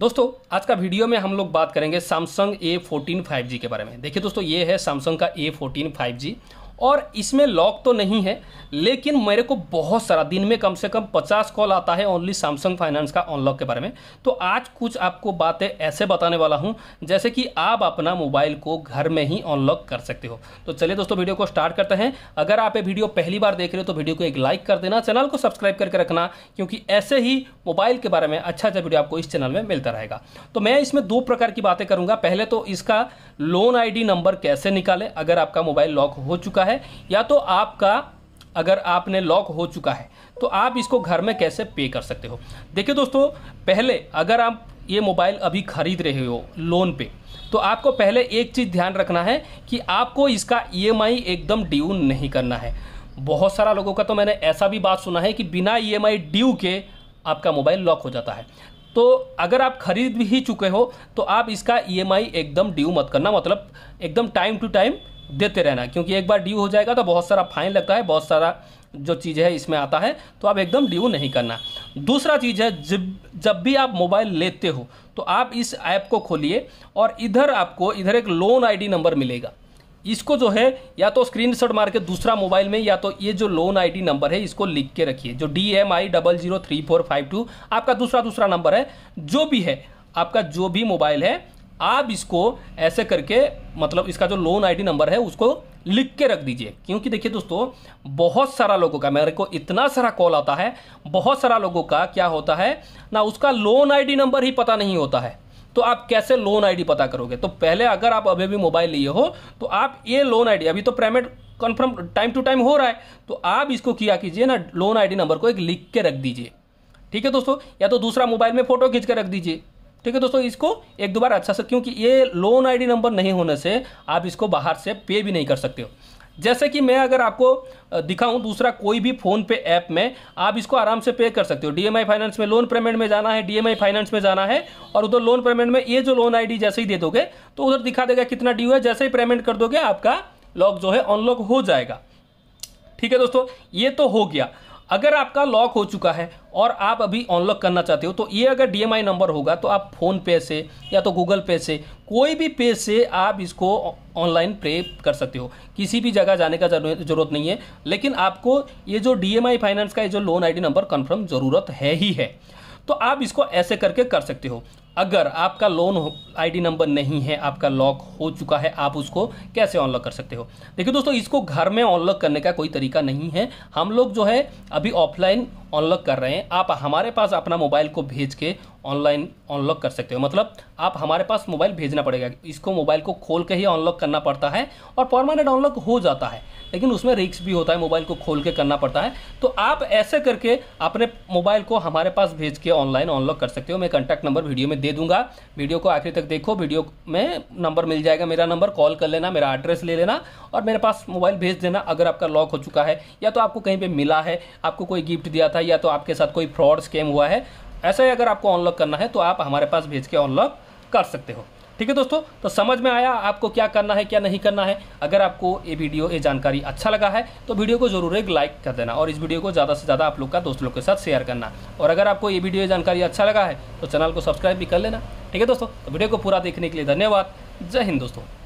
दोस्तों आज का वीडियो में हम लोग बात करेंगे Samsung A fourteen five G के बारे में देखिए दोस्तों ये है सैमसंग का ए फोर्टीन फाइव जी और इसमें लॉक तो नहीं है लेकिन मेरे को बहुत सारा दिन में कम से कम 50 कॉल आता है ओनली सैमसंग फाइनेंस का अनलॉक के बारे में तो आज कुछ आपको बातें ऐसे बताने वाला हूं जैसे कि आप अपना मोबाइल को घर में ही अनलॉक कर सकते हो तो चलिए दोस्तों वीडियो को स्टार्ट करते हैं अगर आप ये वीडियो पहली बार देख रहे हो तो वीडियो को एक लाइक कर देना चैनल को सब्सक्राइब करके रखना क्योंकि ऐसे ही मोबाइल के बारे में अच्छा अच्छा वीडियो आपको इस चैनल में मिलता रहेगा तो मैं इसमें दो प्रकार की बातें करूंगा पहले तो इसका लोन आईडी नंबर कैसे निकाले अगर आपका मोबाइल लॉक हो चुका चुका है या तो आपका अगर आपने लॉक हो चुका है तो आप इसको घर में कैसे पे कर सकते हो देखिए दोस्तों पहले अगर आप ये मोबाइल अभी खरीद रहे हो लोन पे तो आपको पहले एक चीज़ ध्यान रखना है कि आपको इसका ई e एकदम ड्यू नहीं करना है बहुत सारा लोगों का तो मैंने ऐसा भी बात सुना है कि बिना ई e ड्यू के आपका मोबाइल लॉक हो जाता है तो अगर आप खरीद भी चुके हो तो आप इसका ई e एकदम ड्यू मत करना मतलब एकदम टाइम टू टाइम देते रहना क्योंकि एक बार ड्यू हो जाएगा तो बहुत सारा फाइन लगता है बहुत सारा जो चीज़ है इसमें आता है तो आप एकदम ड्यू नहीं करना दूसरा चीज़ है जब जब भी आप मोबाइल लेते हो तो आप इस ऐप को खोलिए और इधर आपको इधर एक लोन आईडी नंबर मिलेगा इसको जो है या तो स्क्रीन शॉट मार के दूसरा मोबाइल में या तो ये जो लोन आईडी नंबर है इसको लिख के रखिए जो D M I double zero three four five two आपका दूसरा दूसरा नंबर है जो भी है आपका जो भी मोबाइल है आप इसको ऐसे करके मतलब इसका जो लोन आईडी नंबर है उसको लिख के रख दीजिए क्योंकि देखिए दोस्तों बहुत सारा लोगों का मेरे को इतना सारा कॉल आता है बहुत सारा लोगों का क्या होता है ना उसका लोन आईडी नंबर ही पता नहीं होता है तो आप कैसे लोन आईडी पता करोगे तो पहले अगर आप अभी भी मोबाइल लिए हो तो आप ये लोन आईडी अभी तो payment confirm time to time हो रहा है तो आप इसको किया कीजिए ना लोन आई नंबर को एक लिख के रख दीजिए ठीक है दोस्तों या तो दूसरा मोबाइल में फोटो खींच के रख दीजिए ठीक है दोस्तों इसको एक दो बार अच्छा से क्योंकि ये लोन आईडी नंबर नहीं होने से आप इसको बाहर से पे भी नहीं कर सकते हो जैसे कि मैं अगर आपको दिखाऊं दूसरा कोई भी फोन पे ऐप में आप इसको आराम से पे कर सकते हो डीएमआई फाइनेंस में लोन पेमेंट में जाना है डीएमआई फाइनेंस में जाना है और उधर लोन पेमेंट में ये जो लोन आईडी जैसे ही दे दोगे तो उधर दिखा देगा कितना ड्यू है जैसे ही पेमेंट कर दोगे आपका लॉक जो है अनलॉक हो जाएगा ठीक है दोस्तों ये तो हो गया अगर आपका लॉक हो चुका है और आप अभी अनलॉक करना चाहते हो तो ये अगर डीएमआई नंबर होगा तो आप फोन पे से या तो गूगल पे से कोई भी पे से आप इसको ऑनलाइन पे कर सकते हो किसी भी जगह जाने का जरूरत नहीं है लेकिन आपको ये जो डीएमआई फाइनेंस का ये जो लोन आईडी नंबर कंफर्म ज़रूरत है ही है तो आप इसको ऐसे करके कर सकते हो अगर आपका लोन आईडी नंबर नहीं है आपका लॉक हो चुका है आप उसको कैसे ऑनलॉक कर सकते हो देखिए दोस्तों इसको घर में ऑनलॉक करने का कोई तरीका नहीं है हम लोग जो है अभी ऑफलाइन ऑनलॉक कर रहे हैं आप हमारे पास अपना मोबाइल को भेज के ऑनलाइन ऑनलॉक कर सकते हो मतलब आप हमारे पास मोबाइल भेजना पड़ेगा इसको मोबाइल को खोल के ही ऑनलॉक करना पड़ता है और परमानेंट ऑनलॉक हो जाता है लेकिन उसमें रिक्स भी होता है मोबाइल को खोल के करना पड़ता है तो आप ऐसे करके अपने मोबाइल को हमारे पास भेज के ऑनलाइन ऑनलॉक कर सकते हो मैं कॉन्टैक्ट नंबर वीडियो में दे दूंगा वीडियो को आखिर तक देखो वीडियो में नंबर मिल जाएगा मेरा नंबर कॉल कर लेना मेरा एड्रेस ले लेना और मेरे पास मोबाइल भेज देना अगर आपका लॉक हो चुका है या तो आपको कहीं पर मिला है आपको कोई गिफ्ट दिया था या तो आपके साथ कोई फ्रॉड स्कैम हुआ है ऐसा ही अगर आपको अनलॉक करना है तो आप हमारे पास भेज के अनलॉक कर सकते हो ठीक है दोस्तों तो समझ में आया आपको क्या करना है क्या नहीं करना है अगर आपको ये वीडियो ये जानकारी अच्छा लगा है तो वीडियो को जरूर एक लाइक कर देना और इस वीडियो को ज़्यादा से ज़्यादा आप लोग का दोस्त लोग के साथ शेयर करना और अगर आपको ये वीडियो जानकारी अच्छा लगा है तो चैनल को सब्सक्राइब भी कर लेना ठीक है दोस्तों तो वीडियो को पूरा देखने के लिए धन्यवाद जय हिंद दोस्तों